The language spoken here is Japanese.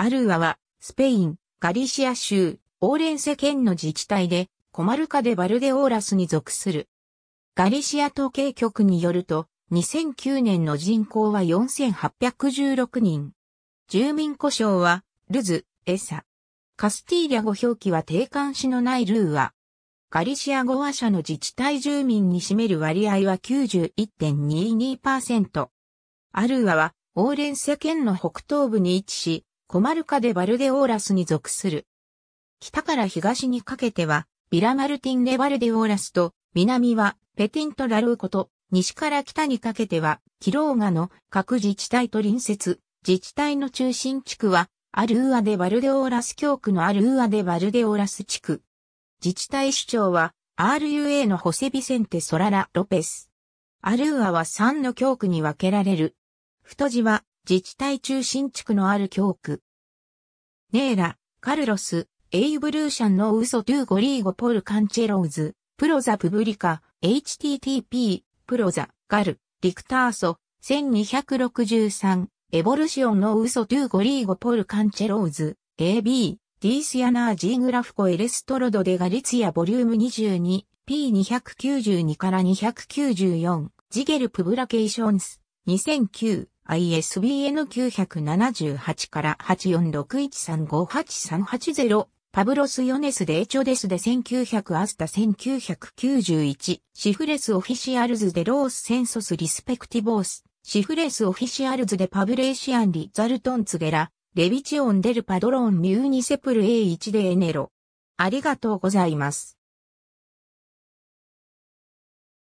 アルーアは、スペイン、ガリシア州、オーレンセ県の自治体で、コマルカでバルデオーラスに属する。ガリシア統計局によると、2009年の人口は4816人。住民故障は、ルズ、エサ。カスティーリャ語表記は定冠詞のないルーア。ガリシア語話者の自治体住民に占める割合は91.22%。アルーアは、オーレンセ県の北東部に位置し、コマルカでバルデオーラスに属する。北から東にかけては、ビラマルティン・レ・バルデオーラスと、南は、ペティント・ラルーコと、西から北にかけては、キローガの各自治体と隣接、自治体の中心地区は、アルーア・デ・バルデオーラス教区のアルーア・デ・バルデオーラス地区。自治体首長は、RUA のホセビセンテ・ソララ・ロペス。アルーアは3の教区に分けられる。太字は、自治体中心地区のある教区。ネーラ、カルロス、エイブルーシャンのウソトゥーゴリーゴポルカンチェローズ、プロザプブリカ、http、プロザ、ガル、リクターソ、1263、エボルシオンのウソトゥーゴリーゴポルカンチェローズ、AB、ディースヤナージーグラフコエレストロドデガリツィアボリューム22、P292 から294、ジゲルプブラケーションス、2009、ISBN 978から8461358380パブロス・ヨネス・デーチョデスで1900アスタ1991シフレス・オフィシアルズ・デ・ロース・センソス・リスペクティボースシフレス・オフィシアルズ・デ・パブレーシアン・リザルトン・ツゲラレビチオン・デル・パドロン・ミューニセプル A1 でエネロありがとうございます。